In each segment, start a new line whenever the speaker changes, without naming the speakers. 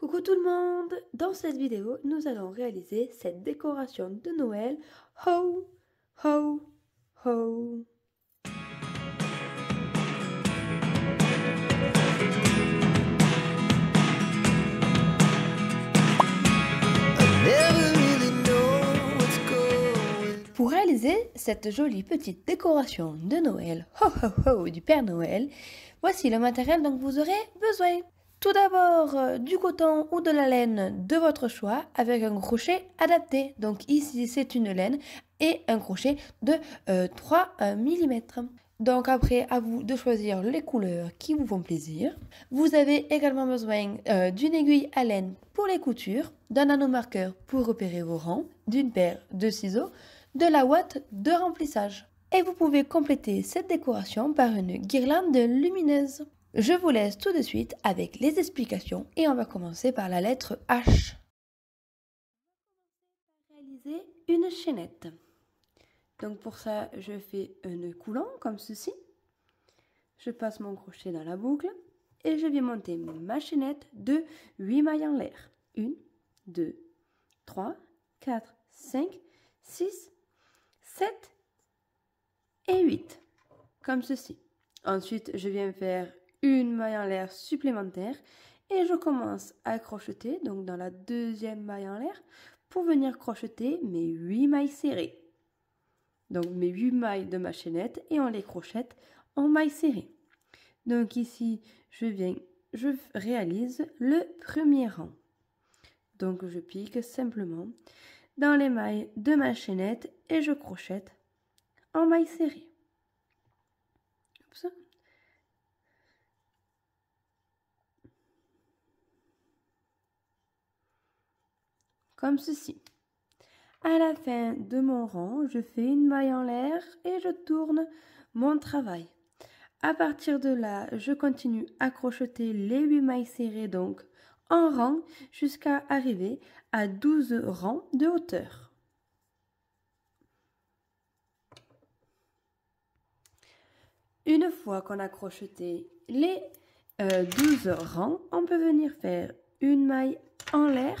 Coucou tout le monde Dans cette vidéo, nous allons réaliser cette décoration de Noël. Ho Ho Ho Pour réaliser cette jolie petite décoration de Noël, ho ho ho, du Père Noël, voici le matériel dont vous aurez besoin. Tout d'abord, euh, du coton ou de la laine de votre choix avec un crochet adapté. Donc ici, c'est une laine et un crochet de 3 euh, euh, mm. Donc après, à vous de choisir les couleurs qui vous font plaisir. Vous avez également besoin d'une aiguille à laine pour les coutures, d'un nanomarqueur pour repérer vos rangs, d'une paire de ciseaux, de la ouate de remplissage. Et vous pouvez compléter cette décoration par une guirlande lumineuse. Je vous laisse tout de suite avec les explications et on va commencer par la lettre H. Réaliser une chaînette. Donc pour ça, je fais un nœud coulant comme ceci. Je passe mon crochet dans la boucle et je vais monter ma chaînette de 8 mailles en l'air. 1, 2, 3, 4, 5, 6, 7 et 8. Comme ceci. Ensuite, je viens faire une maille en l'air supplémentaire et je commence à crocheter, donc dans la deuxième maille en l'air, pour venir crocheter mes huit mailles serrées. Donc mes huit mailles de ma chaînette et on les crochette en mailles serrées. Donc ici, je viens, je réalise le premier rang. Donc je pique simplement dans les mailles de ma chaînette et je crochette en mailles serrées. comme ceci. À la fin de mon rang, je fais une maille en l'air et je tourne mon travail. À partir de là, je continue à crocheter les 8 mailles serrées donc en rang jusqu'à arriver à 12 rangs de hauteur. Une fois qu'on a crocheté les 12 euh, rangs, on peut venir faire une maille en l'air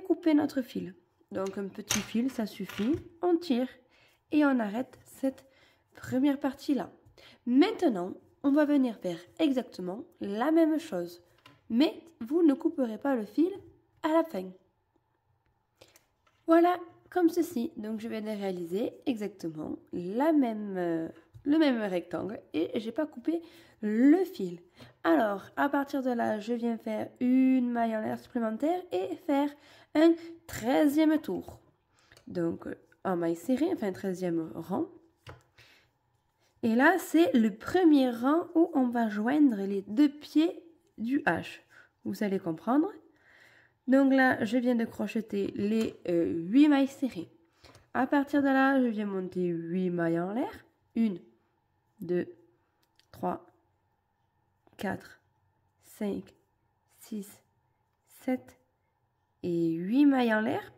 couper notre fil. Donc un petit fil, ça suffit. On tire et on arrête cette première partie-là. Maintenant, on va venir faire exactement la même chose. Mais vous ne couperez pas le fil à la fin. Voilà, comme ceci. Donc je viens de réaliser exactement la même, euh, le même rectangle et j'ai pas coupé le fil. Alors, à partir de là, je viens faire une maille en l'air supplémentaire et faire un 13e tour. Donc, en maille serrée, enfin 13e rang. Et là, c'est le premier rang où on va joindre les deux pieds du H. Vous allez comprendre. Donc là, je viens de crocheter les euh, huit 8 mailles serrées. À partir de là, je viens monter 8 mailles en l'air. 1, 2, 3, 4, 5, 6, 7, et 8 mailles en l'air.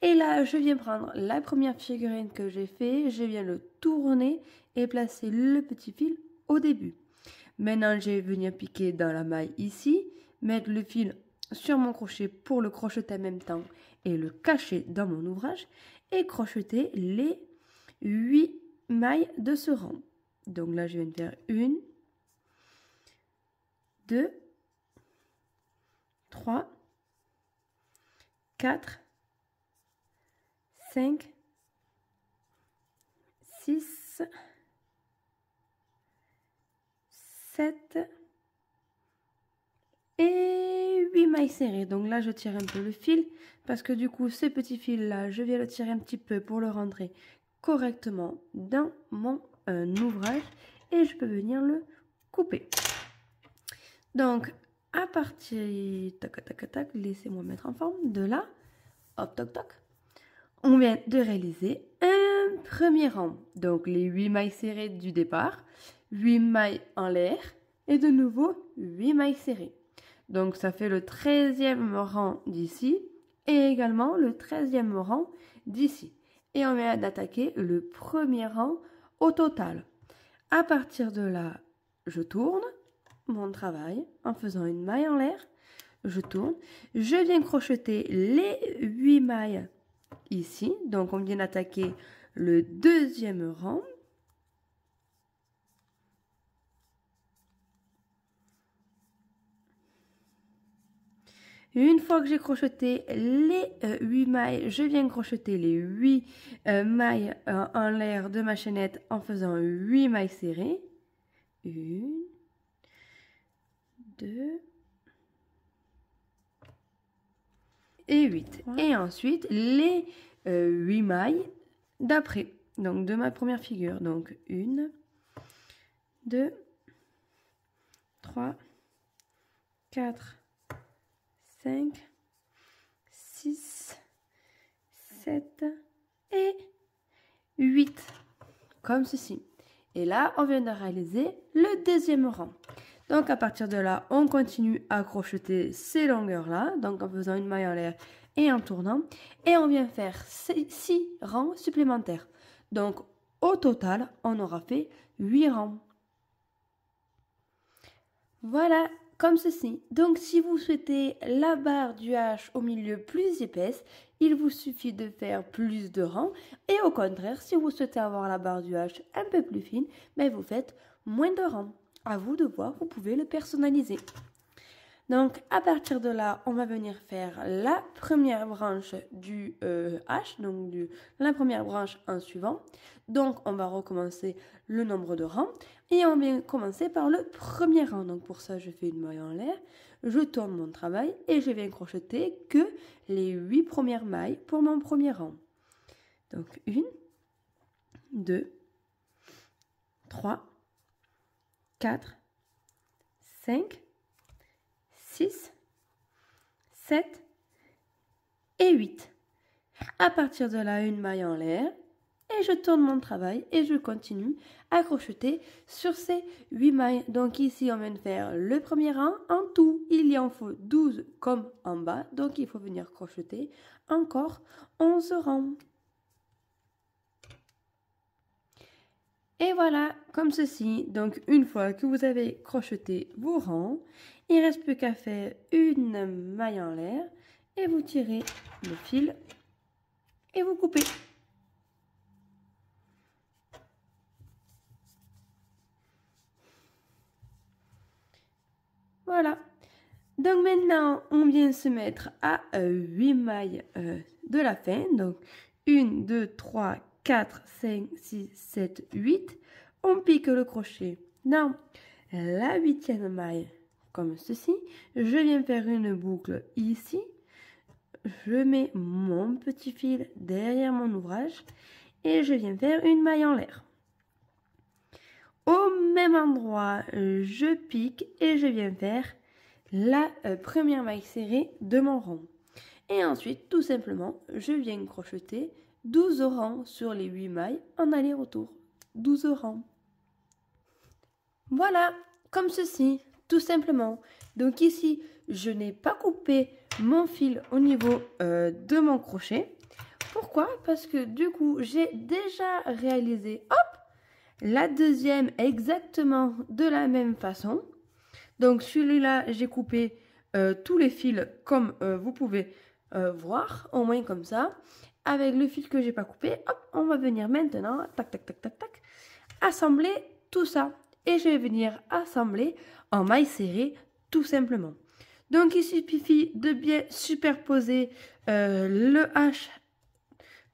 Et là, je viens prendre la première figurine que j'ai fait, je viens le tourner et placer le petit fil au début. Maintenant, je vais venir piquer dans la maille ici, mettre le fil sur mon crochet pour le crocheter en même temps et le cacher dans mon ouvrage et crocheter les 8 mailles de ce rang. Donc là, je viens de faire une, 2, 3, 4, 5, 6, 7 et 8 mailles serrées. Donc là, je tire un peu le fil parce que du coup, ce petit fil-là, je viens le tirer un petit peu pour le rentrer correctement dans mon euh, ouvrage et je peux venir le couper. Donc, à partir, laissez-moi mettre en forme, de là, hop, toc, toc, on vient de réaliser un premier rang. Donc les 8 mailles serrées du départ, 8 mailles en l'air et de nouveau 8 mailles serrées. Donc ça fait le 13e rang d'ici et également le 13e rang d'ici. Et on vient d'attaquer le premier rang au total. À partir de là, je tourne mon travail en faisant une maille en l'air. Je tourne. Je viens crocheter les huit mailles ici. Donc on vient attaquer le deuxième rang. Une fois que j'ai crocheté les euh, huit mailles, je viens crocheter les huit euh, mailles euh, en l'air de ma chaînette en faisant huit mailles serrées. Une, 2 et 8. Et ensuite, les euh, 8 mailles d'après, donc de ma première figure. Donc 1, 2, 3, 4, 5, 6, 7 et 8, comme ceci. Et là, on vient de réaliser le deuxième rang. Donc à partir de là, on continue à crocheter ces longueurs-là, donc en faisant une maille en l'air et en tournant. Et on vient faire 6 rangs supplémentaires. Donc au total, on aura fait 8 rangs. Voilà, comme ceci. Donc si vous souhaitez la barre du H au milieu plus épaisse, il vous suffit de faire plus de rangs. Et au contraire, si vous souhaitez avoir la barre du H un peu plus fine, mais ben, vous faites moins de rangs. À vous de voir, vous pouvez le personnaliser. Donc à partir de là, on va venir faire la première branche du euh, H, donc du, la première branche en suivant. Donc on va recommencer le nombre de rangs et on va commencer par le premier rang. Donc pour ça, je fais une maille en l'air, je tourne mon travail et je viens crocheter que les huit premières mailles pour mon premier rang. Donc 1, 2, 3, 4, 5, 6, 7 et 8. À partir de là, une maille en l'air et je tourne mon travail et je continue à crocheter sur ces 8 mailles. Donc ici, on vient de faire le premier rang. En tout, il y en faut 12 comme en bas. Donc il faut venir crocheter encore 11 rangs. Et voilà, comme ceci. Donc une fois que vous avez crocheté vos rangs, il reste plus qu'à faire une maille en l'air et vous tirez le fil et vous coupez. Voilà. Donc maintenant, on vient se mettre à 8 euh, mailles euh, de la fin. Donc 1, 2, 3, 4, 5, 6, 7, 8, on pique le crochet dans la huitième maille comme ceci. Je viens faire une boucle ici. Je mets mon petit fil derrière mon ouvrage et je viens faire une maille en l'air. Au même endroit, je pique et je viens faire la euh, première maille serrée de mon rond. Et ensuite, tout simplement, je viens crocheter 12 rangs sur les 8 mailles en aller-retour. 12 rangs. Voilà, comme ceci, tout simplement. Donc ici, je n'ai pas coupé mon fil au niveau euh, de mon crochet. Pourquoi Parce que du coup, j'ai déjà réalisé, hop, la deuxième exactement de la même façon. Donc celui-là, j'ai coupé euh, tous les fils comme euh, vous pouvez voir, au moins comme ça avec le fil que j'ai pas coupé, hop, on va venir maintenant, tac, tac, tac, tac, tac, assembler tout ça. Et je vais venir assembler en maille serrée, tout simplement. Donc, il suffit de bien superposer euh, le H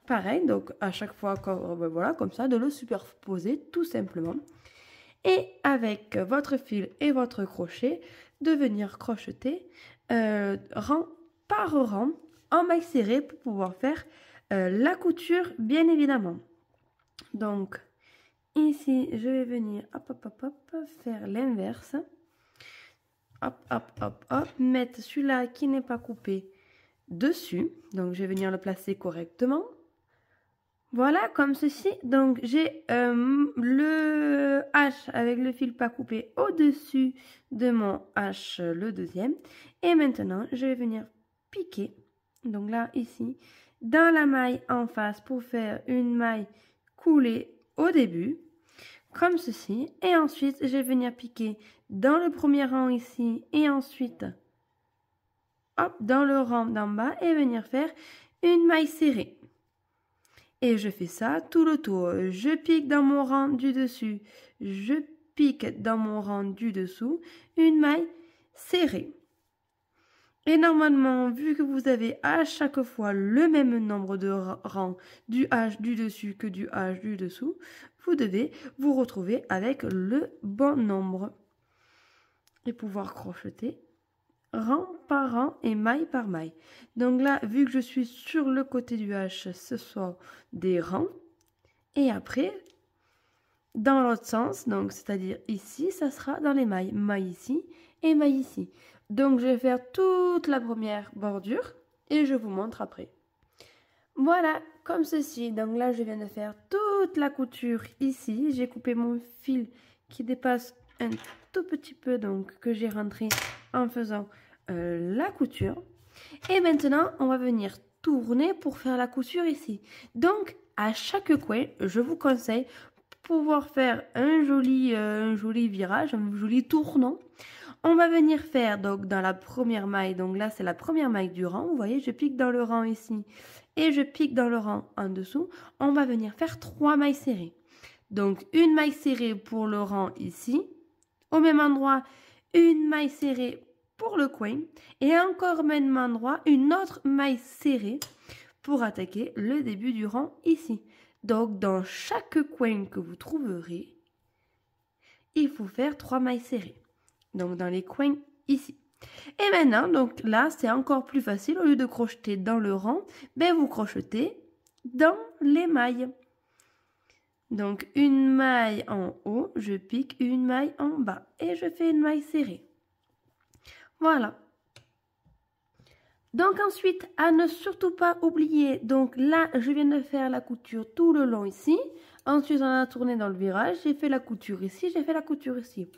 pareil, donc à chaque fois, comme, euh, ben voilà, comme ça, de le superposer tout simplement. Et avec votre fil et votre crochet, de venir crocheter euh, rang par rang en maille serrée pour pouvoir faire euh, la couture, bien évidemment. Donc, ici, je vais venir hop, faire l'inverse. Hop, hop, hop, hop. Mettre celui-là qui n'est pas coupé dessus. Donc, je vais venir le placer correctement. Voilà, comme ceci. Donc, j'ai euh, le H avec le fil pas coupé au-dessus de mon H, le deuxième. Et maintenant, je vais venir piquer. Donc là, ici, dans la maille en face pour faire une maille coulée au début, comme ceci. Et ensuite, je vais venir piquer dans le premier rang ici et ensuite, hop, dans le rang d'en bas et venir faire une maille serrée. Et je fais ça tout le tour. Je pique dans mon rang du dessus, je pique dans mon rang du dessous, une maille serrée. Et normalement, vu que vous avez à chaque fois le même nombre de rangs du H du dessus que du H du dessous, vous devez vous retrouver avec le bon nombre. Et pouvoir crocheter rang par rang et maille par maille. Donc là, vu que je suis sur le côté du H, ce sont des rangs. Et après, dans l'autre sens, donc c'est-à-dire ici, ça sera dans les mailles. Maille ici et maille ici. Donc je vais faire toute la première bordure et je vous montre après. Voilà, comme ceci. Donc là, je viens de faire toute la couture ici. J'ai coupé mon fil qui dépasse un tout petit peu, donc que j'ai rentré en faisant euh, la couture. Et maintenant, on va venir tourner pour faire la couture ici. Donc, à chaque coin, je vous conseille pouvoir faire un joli, euh, un joli virage, un joli tournant on va venir faire donc dans la première maille, donc là c'est la première maille du rang, vous voyez je pique dans le rang ici et je pique dans le rang en dessous, on va venir faire trois mailles serrées. Donc une maille serrée pour le rang ici, au même endroit une maille serrée pour le coin et encore au même endroit une autre maille serrée pour attaquer le début du rang ici. Donc dans chaque coin que vous trouverez, il faut faire trois mailles serrées donc dans les coins ici. Et maintenant, donc là, c'est encore plus facile. Au lieu de crocheter dans le rang, ben vous crochetez dans les mailles. Donc une maille en haut, je pique une maille en bas et je fais une maille serrée. Voilà. Donc ensuite, à ne surtout pas oublier, donc là, je viens de faire la couture tout le long ici. Ensuite, on a tourné dans le virage, j'ai fait la couture ici, j'ai fait la couture ici.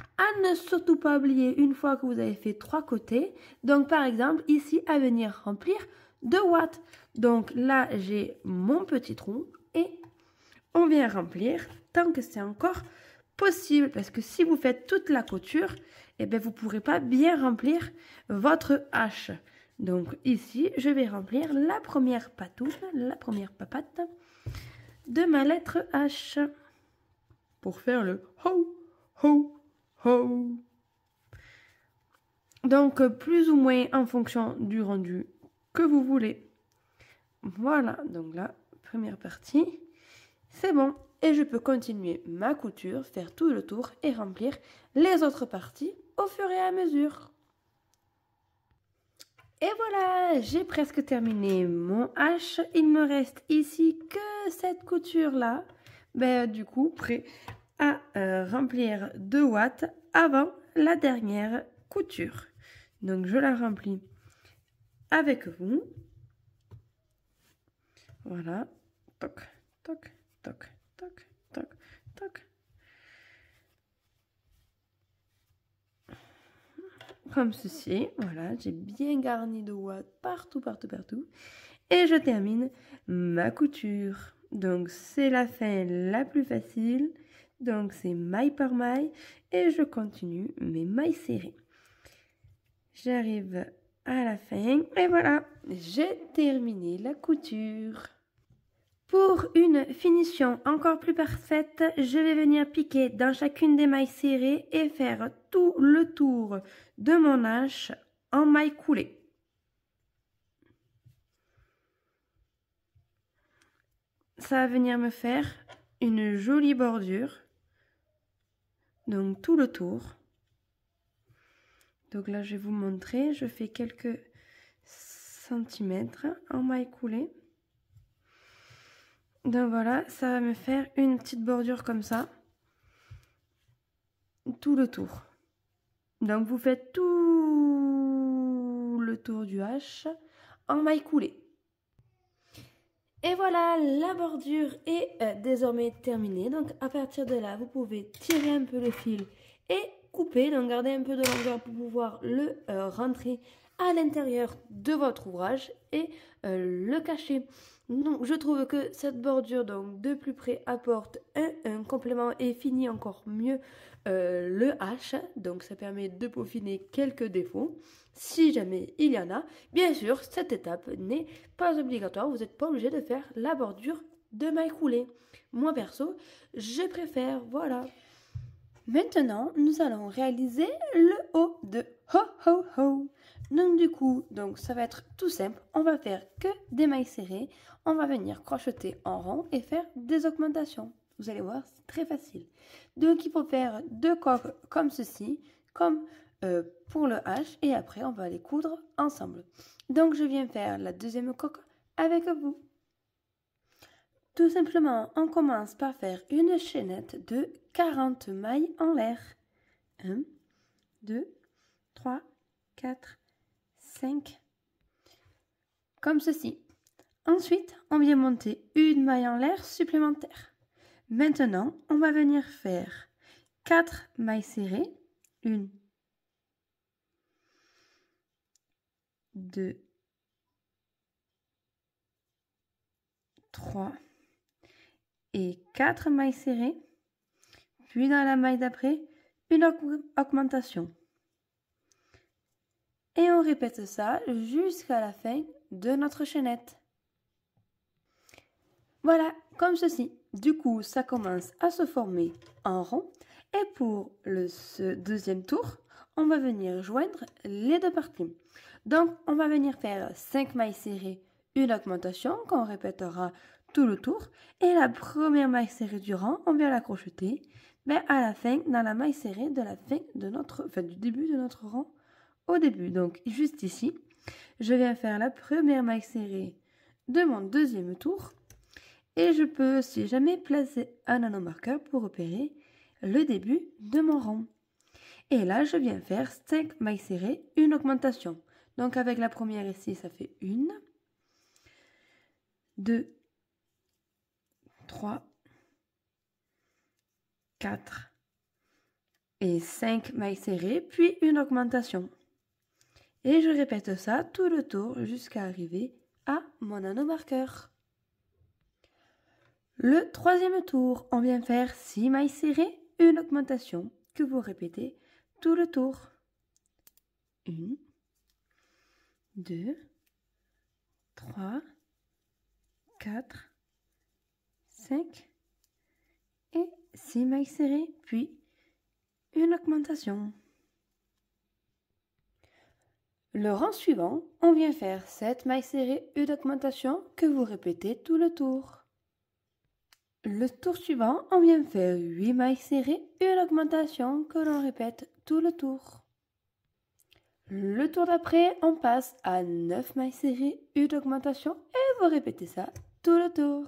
À ah, ne surtout pas oublier une fois que vous avez fait trois côtés. Donc par exemple, ici, à venir remplir 2 watts. Donc là, j'ai mon petit trou et on vient remplir tant que c'est encore possible. Parce que si vous faites toute la couture, eh bien, vous ne pourrez pas bien remplir votre H. Donc ici, je vais remplir la première patoune, la première papate de ma lettre H pour faire le ho, ho, donc, euh, plus ou moins en fonction du rendu que vous voulez. Voilà, donc la première partie, c'est bon. Et je peux continuer ma couture, faire tout le tour et remplir les autres parties au fur et à mesure. Et voilà, j'ai presque terminé mon H. Il me reste ici que cette couture-là. Ben, du coup, prêt euh, remplir 2 watts avant la dernière couture. Donc je la remplis avec vous. Voilà. Toc, toc, toc, toc, toc, toc. Comme ceci. Voilà, j'ai bien garni de watts partout, partout, partout. Et je termine ma couture. Donc c'est la fin la plus facile. Donc c'est maille par maille et je continue mes mailles serrées. J'arrive à la fin et voilà, j'ai terminé la couture. Pour une finition encore plus parfaite, je vais venir piquer dans chacune des mailles serrées et faire tout le tour de mon hache en mailles coulées. Ça va venir me faire une jolie bordure donc tout le tour. Donc là, je vais vous montrer. Je fais quelques centimètres en maille coulée. Donc voilà, ça va me faire une petite bordure comme ça. Tout le tour. Donc vous faites tout le tour du H en maille coulée. Et voilà, la bordure est euh, désormais terminée. Donc à partir de là, vous pouvez tirer un peu le fil et couper, donc garder un peu de longueur pour pouvoir le euh, rentrer à l'intérieur de votre ouvrage et euh, le cacher. Donc je trouve que cette bordure donc de plus près apporte un complément et finit encore mieux euh, le H, donc ça permet de peaufiner quelques défauts, si jamais il y en a. Bien sûr, cette étape n'est pas obligatoire, vous n'êtes pas obligé de faire la bordure de mailles coulées. Moi perso, je préfère, voilà. Maintenant, nous allons réaliser le haut de ho ho ho. Donc du coup, donc ça va être tout simple, on va faire que des mailles serrées, on va venir crocheter en rond et faire des augmentations. Vous allez voir, c'est très facile. Donc il faut faire deux coques comme ceci, comme euh, pour le H, et après on va les coudre ensemble. Donc je viens faire la deuxième coque avec vous. Tout simplement, on commence par faire une chaînette de 40 mailles en l'air. 1, 2, 3, 4, 5, comme ceci. Ensuite, on vient monter une maille en l'air supplémentaire. Maintenant, on va venir faire 4 mailles serrées. 1, 2, 3 et 4 mailles serrées. Puis dans la maille d'après, une augmentation. Et on répète ça jusqu'à la fin de notre chaînette. Voilà, comme ceci. Du coup, ça commence à se former en rond. Et pour le, ce deuxième tour, on va venir joindre les deux parties. Donc, on va venir faire 5 mailles serrées, une augmentation qu'on répétera tout le tour. Et la première maille serrée du rang, on vient la crocheter mais ben, à la fin, dans la maille serrée de la fin de notre, enfin, du début de notre rang au début. Donc, juste ici, je viens faire la première maille serrée de mon deuxième tour et je peux, si jamais, placer un marqueur pour opérer le début de mon rond. Et là, je viens faire 5 mailles serrées, une augmentation. Donc avec la première ici, ça fait 1, 2, 3, 4 et 5 mailles serrées, puis une augmentation. Et je répète ça tout le tour jusqu'à arriver à mon marqueur. Le troisième tour, on vient faire 6 mailles serrées, une augmentation que vous répétez tout le tour. 1, 2, 3, 4, 5 et 6 mailles serrées, puis une augmentation. Le rang suivant, on vient faire 7 mailles serrées, une augmentation que vous répétez tout le tour. Le tour suivant, on vient faire 8 mailles serrées, une augmentation que l'on répète tout le tour. Le tour d'après, on passe à 9 mailles serrées, une augmentation et vous répétez ça tout le tour.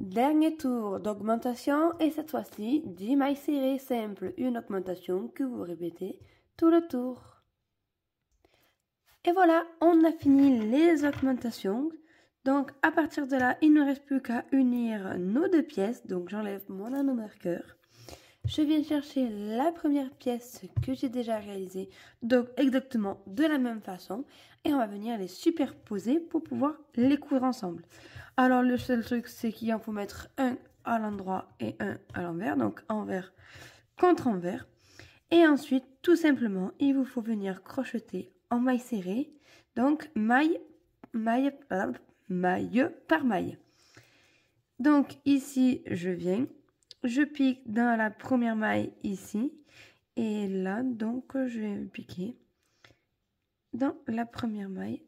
Dernier tour d'augmentation et cette fois-ci 10 mailles serrées simples, une augmentation que vous répétez tout le tour. Et voilà, on a fini les augmentations. Donc à partir de là, il ne reste plus qu'à unir nos deux pièces. Donc j'enlève mon anneau marqueur. Je viens chercher la première pièce que j'ai déjà réalisée, donc exactement de la même façon, et on va venir les superposer pour pouvoir les coudre ensemble. Alors le seul truc, c'est qu'il en faut mettre un à l'endroit et un à l'envers, donc envers contre envers. Et ensuite, tout simplement, il vous faut venir crocheter en maille serrée, donc maille, maille, maille par maille. Donc ici, je viens, je pique dans la première maille ici, et là, donc, je vais piquer dans la première maille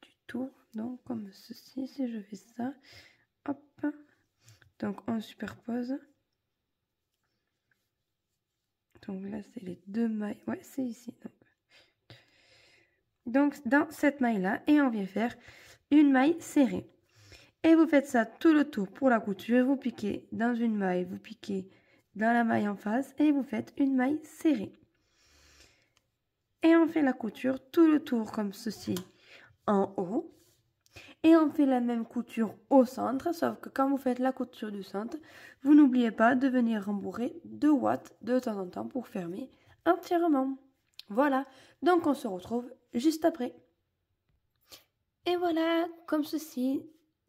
du tour, donc comme ceci, si je fais ça, hop, donc on superpose. Donc là, c'est les deux mailles. Ouais, c'est ici. donc, dans cette maille-là, et on vient faire une maille serrée. Et vous faites ça tout le tour pour la couture. Vous piquez dans une maille, vous piquez dans la maille en face et vous faites une maille serrée. Et on fait la couture tout le tour comme ceci en haut. Et on fait la même couture au centre, sauf que quand vous faites la couture du centre, vous n'oubliez pas de venir rembourrer 2 watts de temps en temps pour fermer entièrement. Voilà, donc on se retrouve juste après. Et voilà, comme ceci.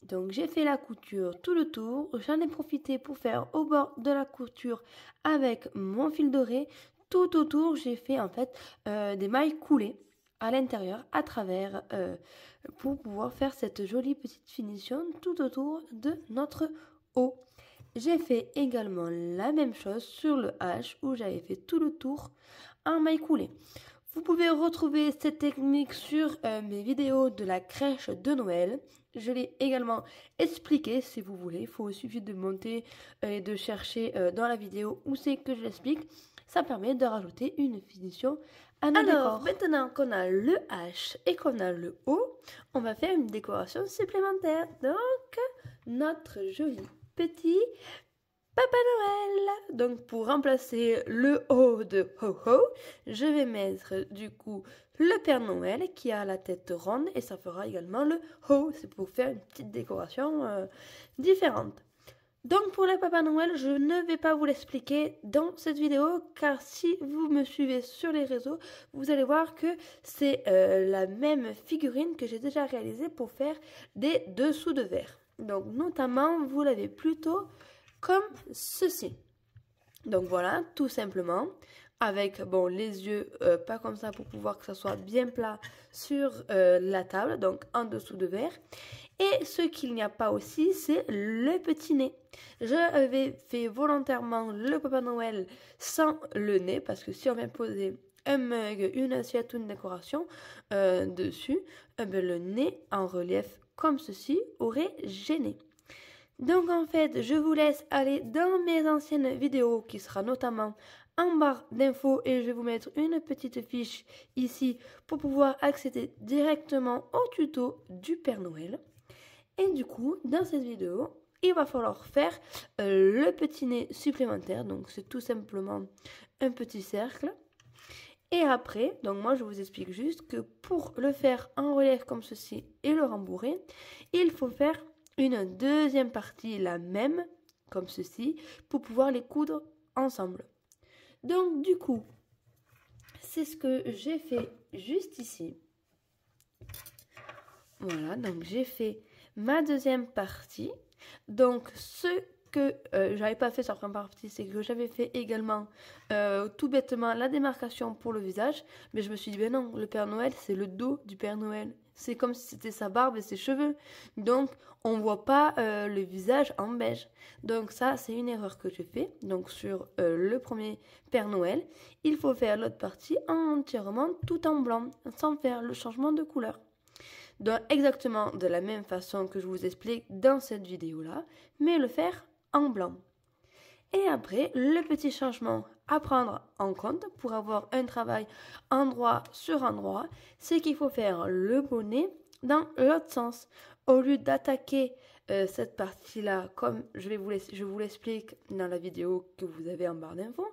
Donc j'ai fait la couture tout le tour, j'en ai profité pour faire au bord de la couture avec mon fil doré, tout autour j'ai fait en fait euh, des mailles coulées à l'intérieur, à travers, euh, pour pouvoir faire cette jolie petite finition tout autour de notre haut. J'ai fait également la même chose sur le H où j'avais fait tout le tour en maille coulée. Vous pouvez retrouver cette technique sur euh, mes vidéos de la crèche de Noël. Je l'ai également expliqué si vous voulez. Il faut suffit de monter euh, et de chercher euh, dans la vidéo où c'est que je l'explique. Ça permet de rajouter une finition à nos Alors, maintenant qu'on a le H et qu'on a le O, on va faire une décoration supplémentaire. Donc, notre joli petit Papa Noël. Donc pour remplacer le O de ho ho, je vais mettre du coup le Père Noël qui a la tête ronde et ça fera également le ho. C'est pour faire une petite décoration euh, différente. Donc pour le Papa Noël, je ne vais pas vous l'expliquer dans cette vidéo car si vous me suivez sur les réseaux, vous allez voir que c'est euh, la même figurine que j'ai déjà réalisée pour faire des dessous de verre. Donc notamment, vous l'avez plutôt comme ceci. Donc voilà, tout simplement, avec bon les yeux euh, pas comme ça pour pouvoir que ça soit bien plat sur euh, la table, donc en dessous de verre. Et ce qu'il n'y a pas aussi, c'est le petit nez. J'avais fait volontairement le Papa Noël sans le nez, parce que si on vient poser un mug, une assiette ou une décoration euh, dessus, eh ben, le nez en relief comme ceci aurait gêné. Donc en fait, je vous laisse aller dans mes anciennes vidéos qui sera notamment en barre d'infos et je vais vous mettre une petite fiche ici pour pouvoir accéder directement au tuto du Père Noël. Et du coup, dans cette vidéo, il va falloir faire euh, le petit nez supplémentaire. Donc c'est tout simplement un petit cercle. Et après, donc moi je vous explique juste que pour le faire en relief comme ceci et le rembourrer, il faut faire une deuxième partie la même, comme ceci, pour pouvoir les coudre ensemble. Donc du coup, c'est ce que j'ai fait juste ici. Voilà, donc j'ai fait ma deuxième partie. Donc ce que euh, j'avais pas fait sur la première partie, c'est que j'avais fait également euh, tout bêtement la démarcation pour le visage, mais je me suis dit ben non, le Père Noël c'est le dos du Père Noël c'est comme si c'était sa barbe et ses cheveux. Donc, on ne voit pas euh, le visage en beige. Donc, ça, c'est une erreur que j'ai fais, Donc, sur euh, le premier Père Noël, il faut faire l'autre partie entièrement tout en blanc, sans faire le changement de couleur. Donc, exactement de la même façon que je vous explique dans cette vidéo-là, mais le faire en blanc. Et après, le petit changement à prendre en compte pour avoir un travail endroit sur endroit, c'est qu'il faut faire le bonnet dans l'autre sens. Au lieu d'attaquer euh, cette partie-là, comme je, vous je vous l'explique dans la vidéo que vous avez en barre d'infos,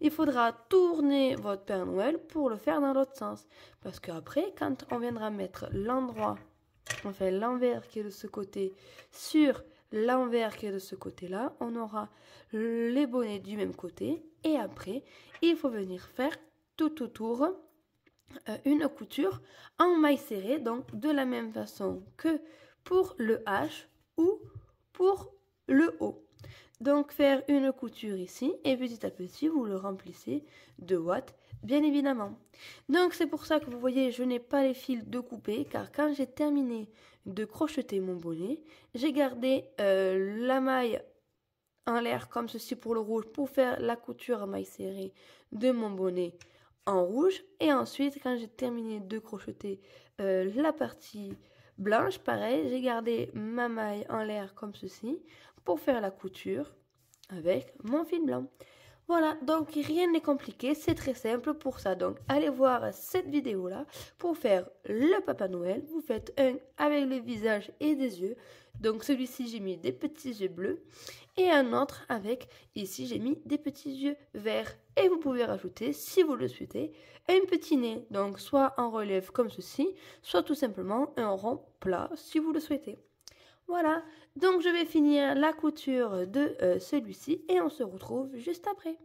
il faudra tourner votre Père Noël pour le faire dans l'autre sens. Parce qu'après, quand on viendra mettre l'endroit, enfin l'envers qui est de ce côté, sur l'envers qui est de ce côté-là, on aura les bonnets du même côté et après, il faut venir faire tout autour euh, une couture en maille serrée, donc de la même façon que pour le H ou pour le O Donc faire une couture ici et petit à petit vous le remplissez de watts bien évidemment. Donc c'est pour ça que vous voyez je n'ai pas les fils de couper car quand j'ai terminé de crocheter mon bonnet. J'ai gardé euh, la maille en l'air comme ceci pour le rouge pour faire la couture à maille serrée de mon bonnet en rouge. Et ensuite, quand j'ai terminé de crocheter euh, la partie blanche, pareil, j'ai gardé ma maille en l'air comme ceci pour faire la couture avec mon fil blanc. Voilà, donc rien n'est compliqué, c'est très simple pour ça. Donc allez voir cette vidéo-là pour faire le Papa Noël. Vous faites un avec le visage et des yeux. Donc celui-ci, j'ai mis des petits yeux bleus. Et un autre avec, ici, j'ai mis des petits yeux verts. Et vous pouvez rajouter, si vous le souhaitez, un petit nez. Donc soit en relève comme ceci, soit tout simplement un rond plat si vous le souhaitez. Voilà, donc je vais finir la couture de euh, celui-ci et on se retrouve juste après.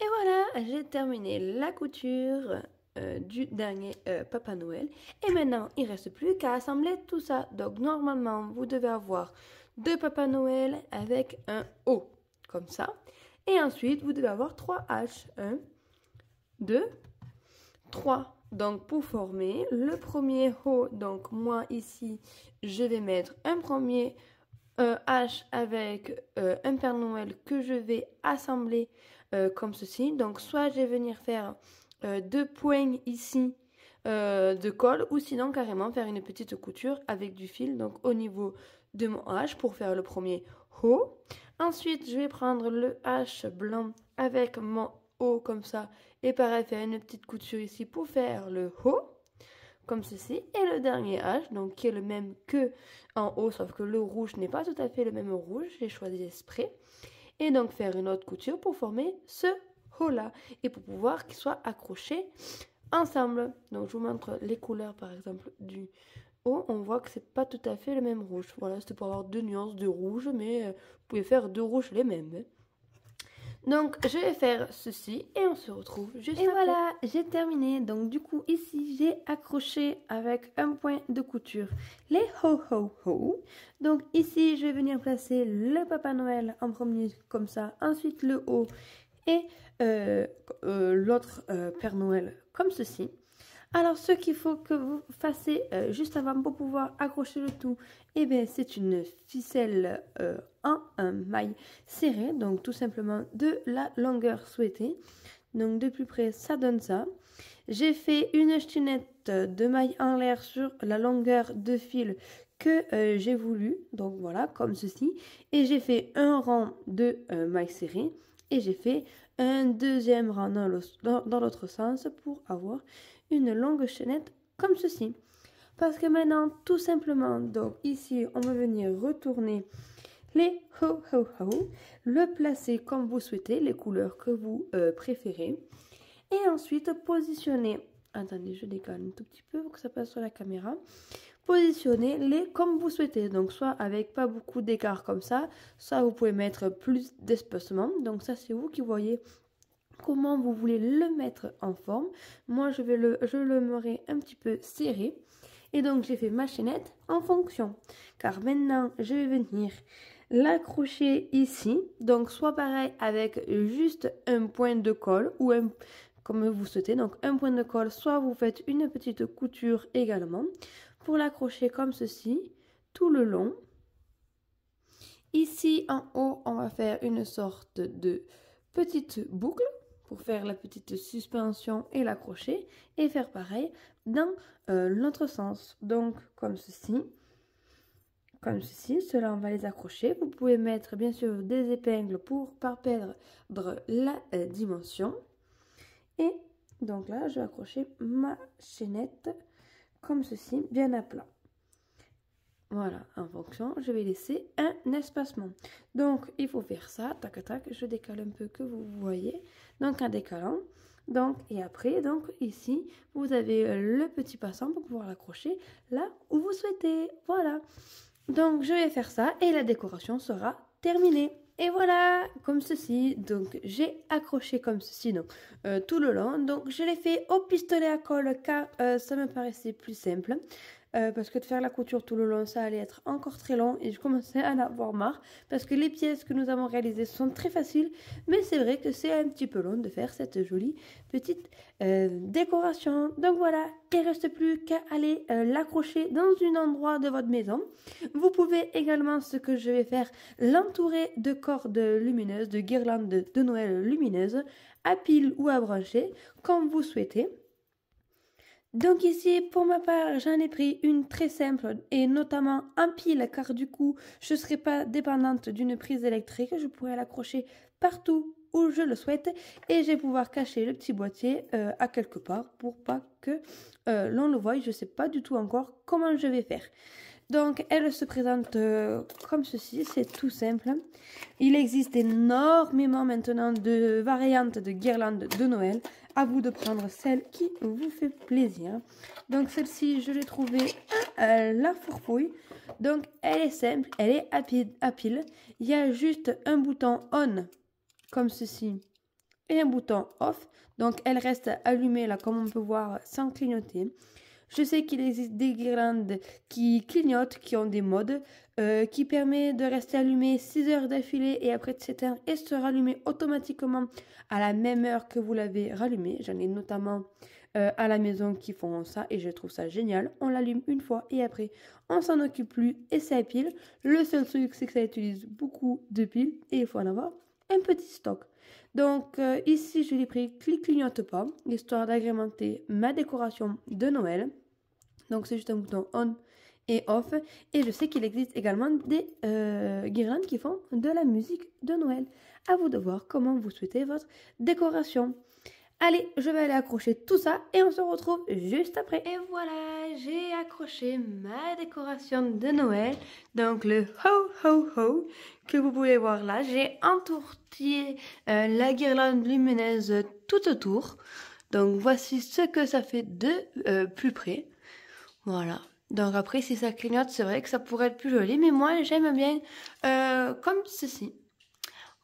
Et voilà, j'ai terminé la couture euh, du dernier euh, Papa Noël. Et maintenant, il reste plus qu'à assembler tout ça. Donc normalement, vous devez avoir deux Papa Noël avec un O, comme ça. Et ensuite, vous devez avoir trois H. un, deux, trois. Donc pour former le premier haut, donc moi ici, je vais mettre un premier euh, H avec euh, un Père Noël que je vais assembler euh, comme ceci. Donc soit je vais venir faire deux poignes ici de colle ou sinon carrément faire une petite couture avec du fil donc au niveau de mon H pour faire le premier haut. Ensuite je vais prendre le H blanc avec mon haut comme ça et pareil, faire une petite couture ici pour faire le haut, comme ceci. Et le dernier H, donc qui est le même que en haut, sauf que le rouge n'est pas tout à fait le même rouge. J'ai choisi l'esprit. Et donc faire une autre couture pour former ce haut là. Et pour pouvoir qu'il soit accroché ensemble. Donc je vous montre les couleurs par exemple du haut. On voit que c'est pas tout à fait le même rouge. Voilà, c'était pour avoir deux nuances de rouge, mais euh, vous pouvez faire deux rouges les mêmes. Donc je vais faire ceci et on se retrouve juste Et voilà, j'ai terminé. Donc du coup ici j'ai accroché avec un point de couture les ho ho ho. Donc ici je vais venir placer le Papa Noël en premier comme ça, ensuite le haut et euh, euh, l'autre euh, Père Noël comme ceci. Alors, ce qu'il faut que vous fassiez euh, juste avant pour pouvoir accrocher le tout, eh bien, c'est une ficelle euh, en un maille serrée donc tout simplement de la longueur souhaitée. Donc, de plus près, ça donne ça. J'ai fait une chetinette de maille en l'air sur la longueur de fil que euh, j'ai voulu, donc voilà, comme ceci. Et j'ai fait un rang de maille serrée et j'ai fait un deuxième rang dans l'autre sens pour avoir une longue chaînette comme ceci. Parce que maintenant, tout simplement, donc ici, on va venir retourner les ho ho ho, le placer comme vous souhaitez, les couleurs que vous euh, préférez. Et ensuite, positionner, attendez, je décale un tout petit peu pour que ça passe sur la caméra, positionner les comme vous souhaitez. Donc soit avec pas beaucoup d'écart comme ça, soit vous pouvez mettre plus d'espacement. Donc ça, c'est vous qui voyez comment vous voulez le mettre en forme. Moi, je vais le, je le un petit peu serré. Et donc, j'ai fait ma chaînette en fonction. Car maintenant, je vais venir l'accrocher ici. Donc, soit pareil avec juste un point de colle ou un, comme vous souhaitez. Donc, un point de colle, soit vous faites une petite couture également pour l'accrocher comme ceci tout le long. Ici, en haut, on va faire une sorte de petite boucle pour faire la petite suspension et l'accrocher et faire pareil dans euh, l'autre sens. Donc comme ceci, comme ceci, cela on va les accrocher. Vous pouvez mettre bien sûr des épingles pour pas perdre la euh, dimension. Et donc là je vais accrocher ma chaînette comme ceci, bien à plat. Voilà, en fonction, je vais laisser un espacement. Donc, il faut faire ça, tac, tac, je décale un peu que vous voyez. Donc, un décalant, donc, et après, donc ici, vous avez euh, le petit passant pour pouvoir l'accrocher là où vous souhaitez. Voilà. Donc, je vais faire ça et la décoration sera terminée. Et voilà, comme ceci. Donc, j'ai accroché comme ceci donc, euh, tout le long. Donc, je l'ai fait au pistolet à colle car euh, ça me paraissait plus simple. Euh, parce que de faire la couture tout le long, ça allait être encore très long et je commençais à en avoir marre parce que les pièces que nous avons réalisées sont très faciles, mais c'est vrai que c'est un petit peu long de faire cette jolie petite euh, décoration. Donc voilà, il reste plus qu'à aller euh, l'accrocher dans un endroit de votre maison. Vous pouvez également, ce que je vais faire, l'entourer de cordes lumineuses, de guirlandes de Noël lumineuses, à pile ou à brancher, comme vous souhaitez. Donc ici, pour ma part, j'en ai pris une très simple et notamment en pile car du coup, je ne serai pas dépendante d'une prise électrique. Je pourrai l'accrocher partout où je le souhaite et je vais pouvoir cacher le petit boîtier euh, à quelque part pour pas que euh, l'on le voie. Je ne sais pas du tout encore comment je vais faire. Donc elle se présente euh, comme ceci, c'est tout simple. Il existe énormément maintenant de variantes de guirlandes de Noël à vous de prendre celle qui vous fait plaisir. Donc celle-ci, je l'ai trouvée à hein, euh, la fourpouille. Donc elle est simple, elle est à à pile. Il y a juste un bouton on, comme ceci, et un bouton off. Donc elle reste allumée là, comme on peut voir, sans clignoter. Je sais qu'il existe des guirlandes qui clignotent, qui ont des modes, euh, qui permettent de rester allumé 6 heures d'affilée et après de s'éteindre et se rallumer automatiquement à la même heure que vous l'avez rallumé. J'en ai notamment euh, à la maison qui font ça et je trouve ça génial. On l'allume une fois et après on s'en occupe plus et ça pile. Le seul truc c'est que ça utilise beaucoup de piles et il faut en avoir un petit stock. Donc euh, ici, je l'ai pris clic clignote pas, histoire d'agrémenter ma décoration de Noël. Donc c'est juste un bouton on et off. Et je sais qu'il existe également des euh, guirlandes qui font de la musique de Noël. À vous de voir comment vous souhaitez votre décoration. Allez, je vais aller accrocher tout ça et on se retrouve juste après. Et voilà, j'ai accroché ma décoration de Noël. Donc le ho ho ho que vous pouvez voir là. J'ai entouré euh, la guirlande lumineuse tout autour. Donc voici ce que ça fait de euh, plus près. Voilà. Donc après si ça clignote c'est vrai que ça pourrait être plus joli. Mais moi j'aime bien euh, comme ceci.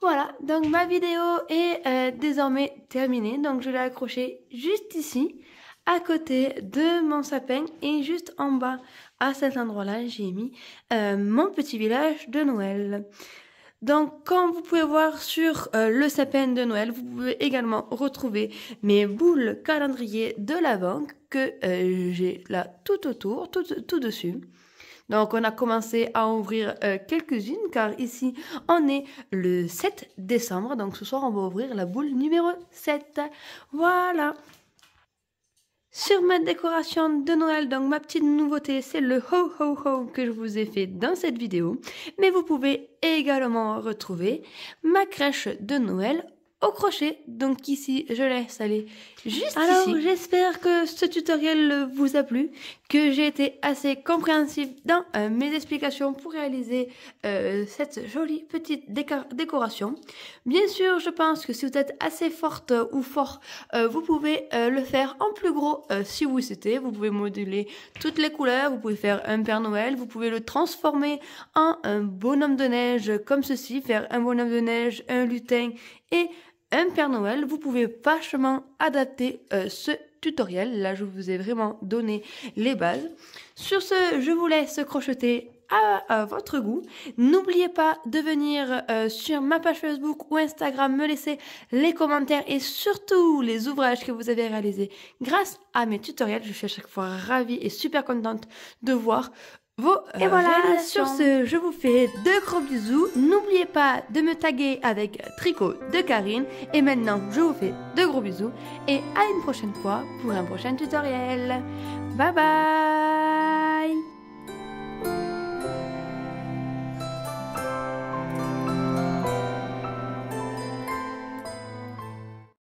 Voilà, donc ma vidéo est euh, désormais terminée. Donc je l'ai accrochée juste ici, à côté de mon sapin et juste en bas, à cet endroit-là, j'ai mis euh, mon petit village de Noël. Donc, comme vous pouvez voir sur euh, le sapin de Noël, vous pouvez également retrouver mes boules calendrier de la banque que j'ai là tout autour, tout dessus. Donc on a commencé à ouvrir euh, quelques-unes car ici on est le 7 décembre. Donc ce soir on va ouvrir la boule numéro 7. Voilà. Sur ma décoration de Noël, donc ma petite nouveauté, c'est le ho ho ho que je vous ai fait dans cette vidéo. Mais vous pouvez également retrouver ma crèche de Noël au crochet. Donc ici, je laisse aller juste Alors, ici. Alors, j'espère que ce tutoriel vous a plu, que j'ai été assez compréhensible dans euh, mes explications pour réaliser euh, cette jolie petite décoration. Bien sûr, je pense que si vous êtes assez forte euh, ou fort, vous pouvez le faire en plus gros si vous souhaitez. Vous pouvez moduler toutes les couleurs, vous pouvez faire un Père Noël, vous pouvez le transformer en un bonhomme de neige comme ceci, faire un bonhomme de neige, un lutin et un Père Noël, vous pouvez vachement adapter euh, ce tutoriel. Là, je vous ai vraiment donné les bases. Sur ce, je vous laisse crocheter à, votre goût. N'oubliez pas de venir euh, sur ma page Facebook ou Instagram me laisser les commentaires et surtout les ouvrages que vous avez réalisés grâce à mes tutoriels. Je suis à chaque fois ravie et super contente de voir et voilà, sur ce, je vous fais de gros bisous. N'oubliez pas de me taguer avec Tricot de Karine. Et maintenant, je vous fais de gros bisous. Et à une prochaine fois pour un prochain tutoriel. Bye bye